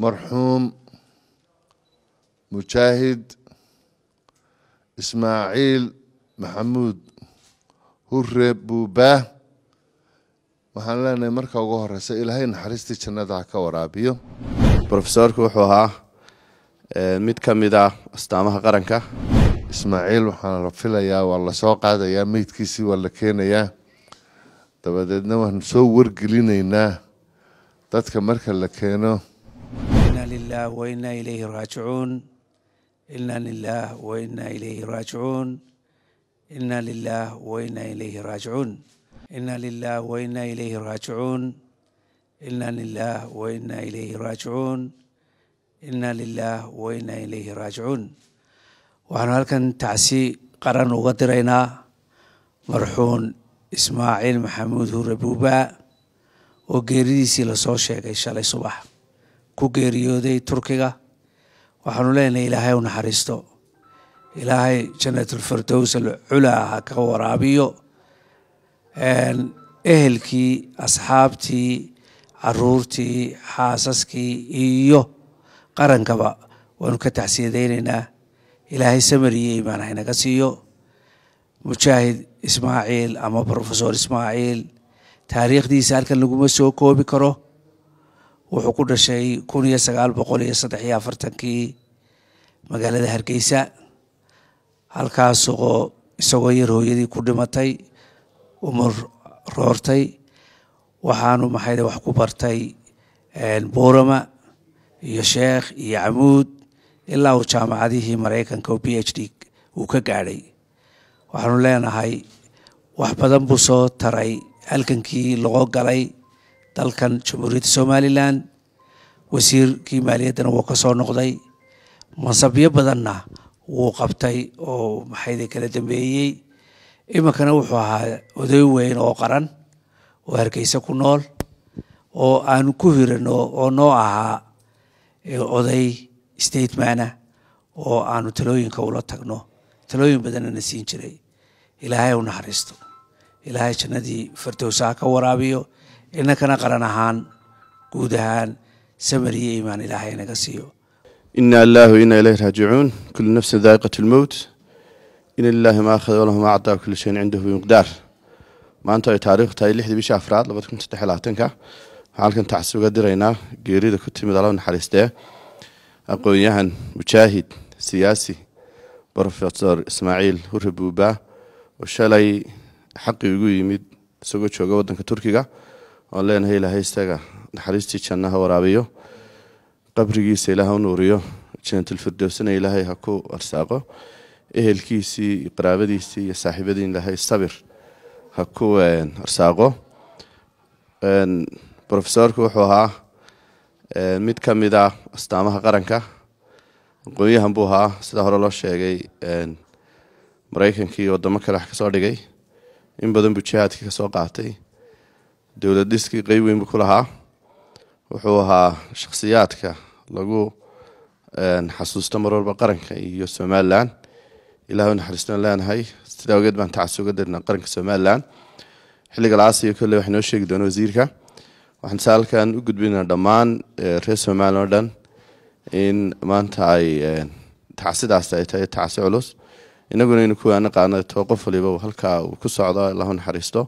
marxuum mujaahid ismaaciil maxamuud hure buubaah waxaan leenahay marka ugu horeysa ilaahay naxariistii jannada ha ka waraabiyo brofesorku wuxuu ahaa mid ka mid ah astaamaha qaranka ismaaciil waxaan la filayaa waa lasoo qaadayaa meydkiisii waa la keenayaa dabadeedna waan soo wargelinaynaa dadka marka la keeno lilah wainaa ilayhi raajicuun inaa lilah wainaa ilayhi raajicuun inaa lilah wainaa ilayhi raajicuun inaa lilah wainaa ilayhi raajicuun inaa lilah wainaa ilayhi raajicuun inaa lilah wainaa ilayhi raajicuun waxaanu halkan tacsi qaran uga diraynaa marxuum ismaaciil maxamuud hurre buuba oo geeridiisii lasoo sheegay shalay subax ku geeriyooday turkiga waxaanu leenahay ilaahay u naxariisto ilaahay janatulfardows alculaa ha ka waraabiyo ehelkii asxaabtii caruurtii xaasaskii iyo qarankaba waanu ka taxsiyadaynaynaa ilaahay samar iyo iimaan haynaga siiyo mujaahid ismaaciil ama rofesor ismaaciil taariikhdiisa halkan laguma soo koobi karo wuxuu ku dhashay kun iyo sagaal boqol iyo saddex iyo afartankii magaalada hargeysa halkaasoo isagoo yar hooyadii ku dhimatay umar roortay waxaanu maxayde wax ku bartay buurama iyo sheekh iyo camuud ilaa uu jaamacadihii maraykanka oo b h d uu ka gaadhay waxaanu leenahay wax badan buu soo taray halkankii logoo galay dalkan jamhuuriyadda somalilan wasiirkii maaliyaddana wuu ka soo noqday mansabyo badanna wuu qabtay oo maxayda kala dambeeyey iminkana wuxuu ahaa oday weyn oo qaran oo hargeysa ku nool oo aanu ku hirano oo noo ahaa e, oday statemana oo aanu talooyinka ula tagno talooyin badanana siin jiray ilaahay u naxariisto ilaahay jannadii firdowsaha ka waraabiyo inankana qaran ahaan guud ahaan samar iyo iimaan ilaahay inaga siiyo ina allaah waina ilayh raajicuun kulu nafsin daa'iqat lmowt ina lilaahi ma akhada walahu ma cadaa kulu shayin cindahu bimiqdaar maanta ay taariikhu tahay lixdii bishii afraad labada kun saddex labaatanka waxaan halkan tacsi uga diraynaa geerida ku timid alla naxariistee aqoonyahan mujaahid siyaasi brofesor ismaaciil hure buuba oo shalay xaqii ugu yimid isagoo jooga waddanka turkiga waan leenahay ilaahay isaga naxariistii jannaha waraabiyo qabrigiisa ilaah u nuuriyo janatulfirdowsana ilaahay ha ku arsaaqo ehelkiisii iyo qaraabadiisii iyo saaxiibadiin ilaahay sabir ha ku arsaaqo profesorku wuxuu ahaa mid ka mid ah astaamaha qaranka aqoon-yahan buu ahaa sidaa hore loo sheegay maraykankii wadamo kale wax kasoo dhigay in badan buu jihaadkii kasoo qaatay dowlad dhiskii qeyb weynbu ku lahaa wuxuu ahaa shaksiyaadka lagu xasuusto mar walba qaranka iyo somalilan ilaah naxariistaan leenahay sidaa ogeed baan tacas uga darnaa qaranka somalilan xilliga lacaasiga kolle waxa noo sheegi doona wasiirka waxaan se u gudbinaa dhammaan reer somalilan oo dhan in maanta ay tacsidaas ay tahay tacsi culus inaguna aynu kuwaana qaadna qof waliba halkaa uu ku socdo ilaahu naxariisto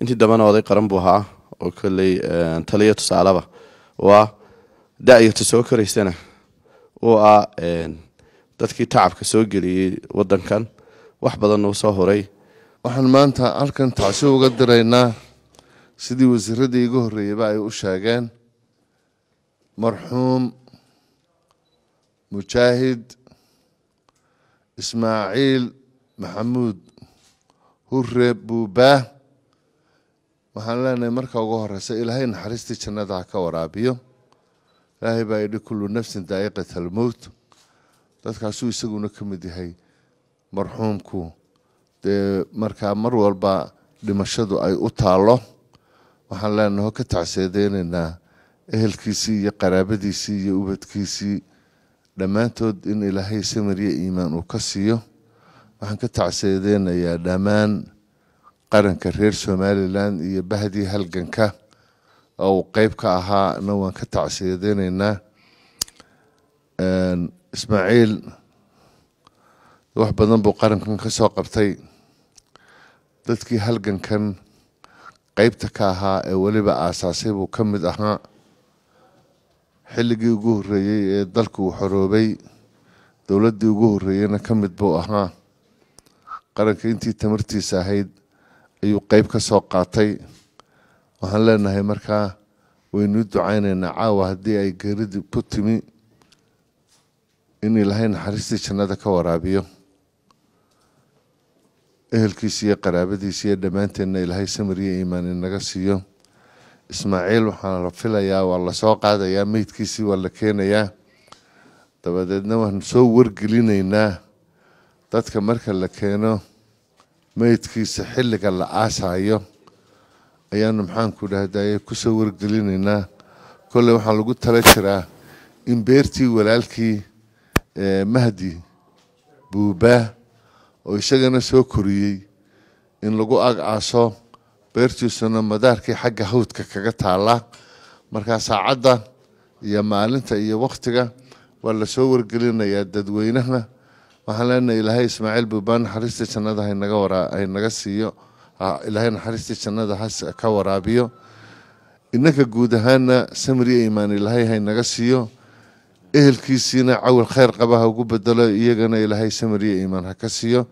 intii dambana oday qaran buu ahaa oo koley eh, taliya tusaalaba waa dayarta soo koreysana uu ah dadkii tacabka soo geliyey wadankan wax badan uu soo huray waxaan maanta halkan tacsi uga diraynaa sidii wasiiradii iga horreeyeyba ay u sheegeen marxuum mujaahid ismaaciil maxamuud hureeb buubaah waxaan leenahay marka ugu horeysa ilaahay naxariistii jannada ha ka waraabiyo ilaahay baa yidhi kullu nafsin daa'iqat almowt dadkaasuu isaguna ka mid yahay marxuumku dee markaa mar walba dhimashadu ay u taallo waxaan leenahay oo ka tacseyadeynaynaa ehelkiisii iyo qaraabadiisii iyo ubadkiisii dhammaantood in ilaahay samir iyo iimaan uu ka siiyo waxaan ka tacseedeynayaa dhammaan qaranka reer somalilan iyo bahdii halganka oo uu qeyb ka ahaa na waan ka tacsiyadeyneynaa ismaaciil wax badan buu qarankan ka soo qabtay dadkii halgankan qeybta ka ahaa ee weliba aasaasay buu ka mid ahaa xilligii ugu horreeyey ee dalku uu xoroobay dowladdii ugu horreeyeyna ka mid buu ahaa qaranka intii tamartiis ahayd ayuu qeyb ka soo qaatay waxaan leenahay markaa waynu ducaynaynaa caawa haddii ay geeridi ku timi in ilaahay naxariistii jannada ka waraabiyo ehelkiisi iyo qaraabadiisa iyo dhammaanteenna ilaahay samir iyo iimaan inaga siiyo ismaaciil waxaa la filayaa waa lasoo qaadayaa meydkiisii waa la keenayaa dabadeedna waanu soo wargelinaynaa dadka marka la keeno mayidkiisa xilliga la caasayo ayaanu maxaanku dhahdaye kusoo wargelinaynaa kolley waxaa lagu tala jiraa in beertii walaalkii mahdi buubaa oo isagana soo koriyey in lagu agcaaso beertiisuna madaarkii xagga hawdka kaga taalaa markaa saacadda iyo maalinta iyo wakhtiga waa la soo wargelinayaa dadweynaha waxaan leenahay ilaahay ismaaciil buubaa naxariista jannada hanaga siiyo ilaahay naxariista jannada ka waraabiyo innaka guud ahaana samriya imaan ilaahay haynaga siiyo ehelkiisiina cawil khayr qaba ha ugu bedelo iyagana ilaahay samriya imaan ha ka siiyo